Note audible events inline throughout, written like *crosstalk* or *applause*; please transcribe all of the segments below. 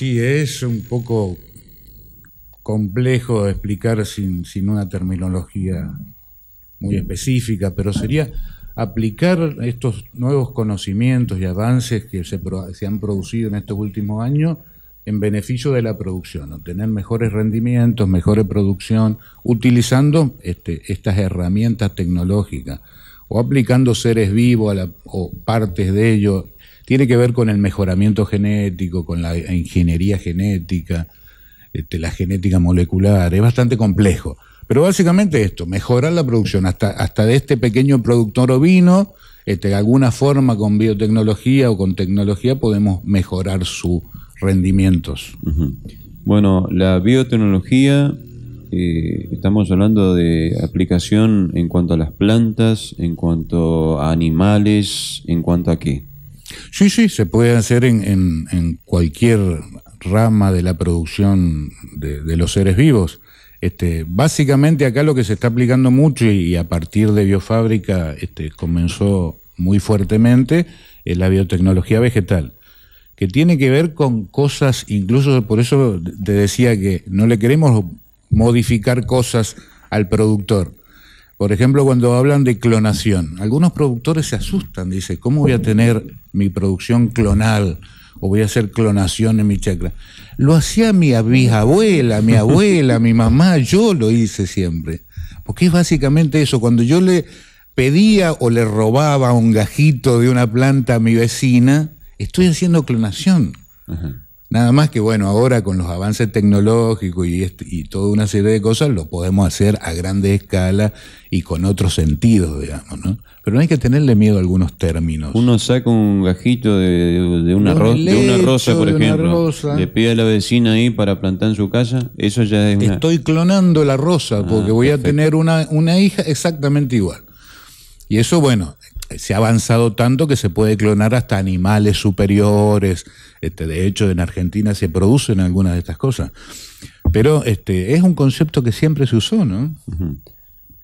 Sí, es un poco complejo explicar sin, sin una terminología muy específica, pero sería aplicar estos nuevos conocimientos y avances que se, se, han producido en estos últimos años en beneficio de la producción, obtener mejores rendimientos, mejores producción, utilizando este, estas herramientas tecnológicas o aplicando seres vivos a o partes de ellos tiene que ver con el mejoramiento genético, con la ingeniería genética, este, la genética molecular, es bastante complejo. Pero básicamente esto, mejorar la producción hasta, hasta de este pequeño productor ovino, este, de alguna forma con biotecnología o con tecnología podemos mejorar sus rendimientos. Bueno, la biotecnología, eh, estamos hablando de aplicación en cuanto a las plantas, en cuanto a animales, en cuanto a qué. Sí, sí, se puede hacer en, en, cualquier rama de la producción de, los seres vivos. Este, básicamente acá lo que se está aplicando mucho y a partir de biofábrica este, comenzó muy fuertemente es la biotecnología vegetal, que tiene que ver con cosas, incluso por eso te decía que no le queremos modificar cosas al productor, por ejemplo, cuando hablan de clonación, algunos productores se asustan, dicen, ¿cómo voy a tener mi producción clonal? O voy a hacer clonación en mi chacra. Lo hacía mi abuela, mi abuela, mi mamá, yo lo hice siempre. Porque es básicamente eso, cuando yo le pedía o le robaba un gajito de una planta a mi vecina, estoy haciendo clonación. Nada más que bueno, ahora con los avances tecnológicos este, y, toda una serie de cosas lo podemos hacer a grande escala y con otros sentidos, digamos, ¿no? Pero no hay que tenerle miedo a algunos términos. Uno saca un gajito de, una, de una, rosa, por ejemplo, le pide a la vecina ahí para plantar en su casa, eso ya es una... Estoy clonando la rosa porque ah, voy a tener una, una hija exactamente igual. Y eso, bueno, se ha avanzado tanto que se puede clonar hasta animales superiores. Este, de hecho, en Argentina se producen algunas de estas cosas. Pero este, es un concepto que siempre se usó, ¿no?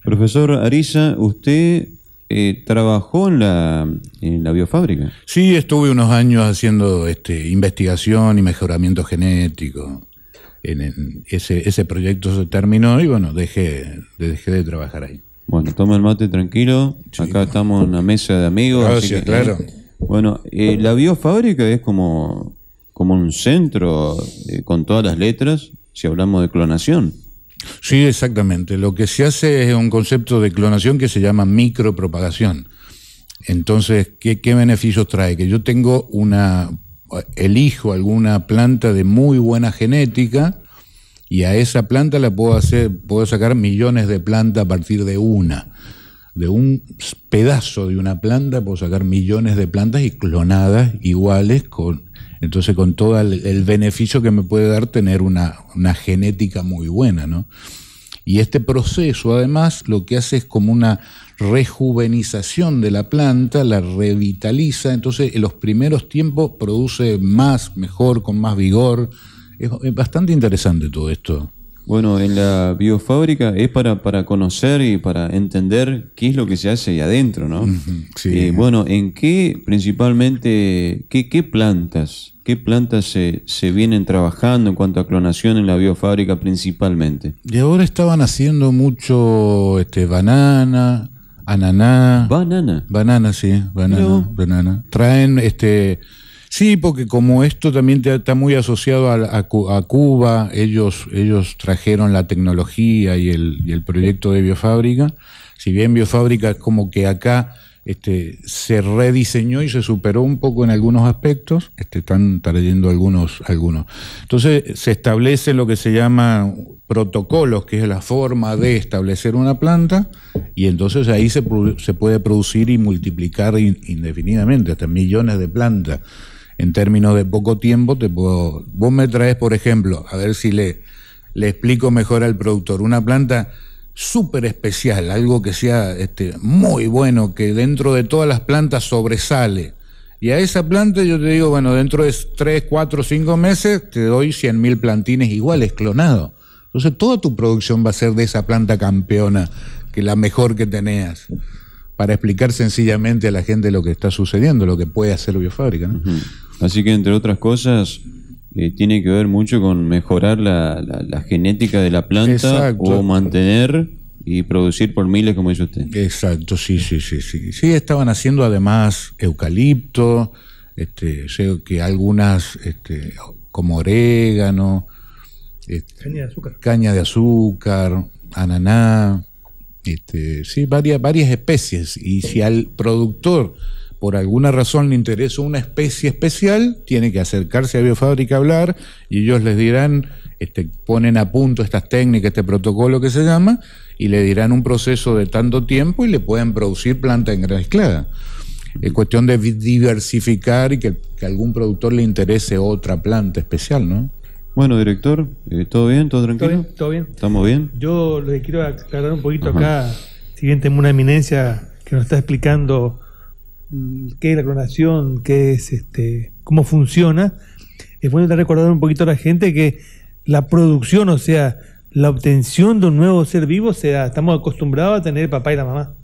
Profesor Arisa usted eh, trabajó en la, biofábrica. Sí, estuve unos años haciendo este, investigación y mejoramiento genético. En, ese, proyecto se terminó y bueno, dejé de trabajar ahí. Bueno, toma el mate tranquilo. Acá estamos en una mesa de amigos. Gracias, ah, claro. Bueno, eh, la biofábrica es como, como un centro eh, con todas las letras, si hablamos de clonación. Sí, exactamente. Lo que se hace es un concepto de clonación que se llama micropropagación. Entonces, ¿qué, qué beneficios trae? Que yo tengo una, elijo alguna planta de muy buena genética, y a esa planta la puedo hacer, puedo sacar millones de plantas a partir de una. De un pedazo de una planta puedo sacar millones de plantas y clonadas iguales con entonces con todo el, beneficio que me puede dar tener una, genética muy buena, ¿no? Y este proceso, además, lo que hace es como una rejuvenización de la planta, la revitaliza. Entonces, en los primeros tiempos produce más, mejor, con más vigor, es bastante interesante todo esto. Bueno, en la biofábrica es para, para conocer y para entender qué es lo que se hace ahí adentro, ¿no? Sí. Eh, bueno, ¿en qué principalmente, qué, plantas, qué plantas se, vienen trabajando en cuanto a clonación en la biofábrica principalmente? Y ahora estaban haciendo mucho este, banana, ananá. Banana. Banana, sí, banana, banana. Traen este Sí, porque como esto también está muy asociado a, Cuba, ellos, ellos trajeron la tecnología y el, proyecto de Biofábrica. Si bien Biofábrica es como que acá este, se rediseñó y se superó un poco en algunos aspectos, este, están trayendo algunos, algunos. Entonces se establece lo que se llama protocolos, que es la forma de establecer una planta, y entonces ahí se, puede producir y multiplicar indefinidamente, hasta millones de plantas en términos de poco tiempo, te puedo, vos me traes, por ejemplo, a ver si le, explico mejor al productor, una planta súper especial, algo que sea este, muy bueno, que dentro de todas las plantas sobresale. Y a esa planta yo te digo, bueno, dentro de 3, 4, 5 meses te doy 100.000 mil plantines iguales, clonados. Entonces toda tu producción va a ser de esa planta campeona, que la mejor que tenías, para explicar sencillamente a la gente lo que está sucediendo, lo que puede hacer Biofábrica. ¿no? Así que, entre otras cosas, eh, tiene que ver mucho con mejorar la, genética de la planta o mantener y producir por miles, como dice usted. Exacto, sí, sí, sí, sí. Sí, estaban haciendo además eucalipto, este, sé que algunas este, como orégano, este, caña, de azúcar. ananá, este, sí, varias, varias especies. Y si al productor por alguna razón le interesa una especie especial, tiene que acercarse a Biofábrica a hablar y ellos les dirán, este, ponen a punto estas técnicas, este protocolo que se llama, y le dirán un proceso de tanto tiempo y le pueden producir planta en esclada. Es cuestión de diversificar y que, algún productor le interese otra planta especial, ¿no? Bueno, director, eh, ¿todo bien? ¿Todo tranquilo? Todo bien. Todo bien. ¿Estamos bien? Yo les quiero aclarar un poquito acá, si bien una eminencia que nos está explicando Mm, qué es la clonación, qué es este, cómo funciona, es bueno recordar un poquito a la gente que la producción, o sea, la obtención de un nuevo ser vivo, sea, estamos acostumbrados a tener papá y la mamá.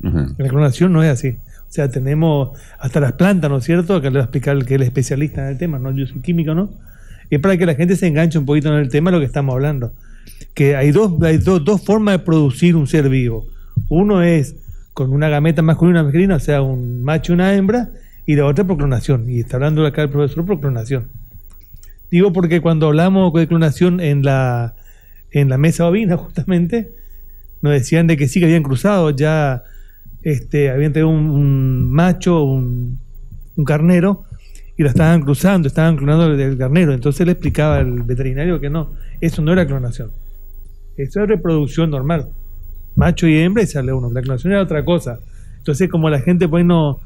La clonación no es así. O sea, tenemos hasta las plantas, ¿no es cierto? Acá le voy a explicar que es el especialista en el tema, ¿no? Yo soy químico, ¿no? Es para que la gente se enganche un poquito en el tema de lo que estamos hablando. Que hay dos, hay dos formas de producir un ser vivo. Uno es con una gameta masculina y una masculina, o sea, un macho y una hembra, y la otra por clonación. Y está hablando acá el profesor por clonación. Digo porque cuando hablamos de clonación en la, en la mesa bovina *laughs* justamente, nos decían de que sí que habían cruzado, ya este, habían tenido un, macho, un, carnero, y lo estaban cruzando, estaban clonando el carnero. Entonces le explicaba al veterinario que no, eso no era clonación, eso es reproducción normal macho y hembra y sale uno. La clonación era otra cosa. Entonces, como la gente, pues no,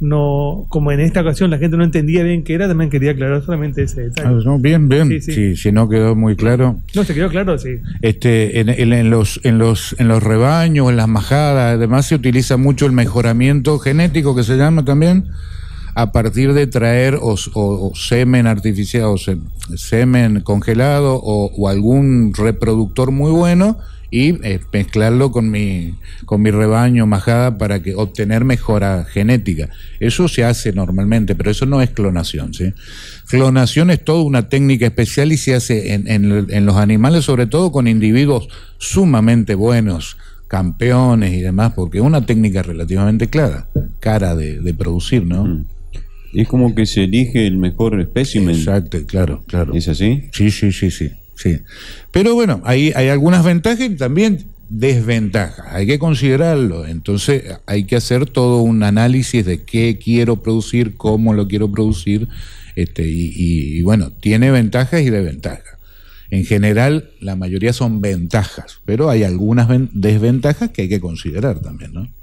no, como en esta ocasión la gente no entendía bien qué era, también quería aclarar solamente ese detalle. Ah, bien, bien. si no quedó muy claro. No, se quedó claro, sí. Este, en, los, en los, en los rebaños, en las majadas, además se utiliza mucho el mejoramiento genético que se llama también a partir de traer o, o, semen artificial o semen, congelado o, algún reproductor muy bueno y eh, mezclarlo con mi, con mi rebaño majada para que obtener mejora genética. Eso se hace normalmente, pero eso no es clonación. ¿sí? Clonación es toda una técnica especial y se hace en, en, los animales, sobre todo con individuos sumamente buenos, campeones y demás, porque es una técnica relativamente clara, cara de, producir, ¿no? Mm. Es como que se elige el mejor espécimen. Exacto, claro, claro. ¿Es así? Sí, sí, sí, sí. Sí. Pero bueno, hay, hay algunas ventajas y también desventajas. Hay que considerarlo. Entonces hay que hacer todo un análisis de qué quiero producir, cómo lo quiero producir. Este, y, y bueno, tiene ventajas y desventajas. En general, la mayoría son ventajas, pero hay algunas desventajas que hay que considerar también, ¿no?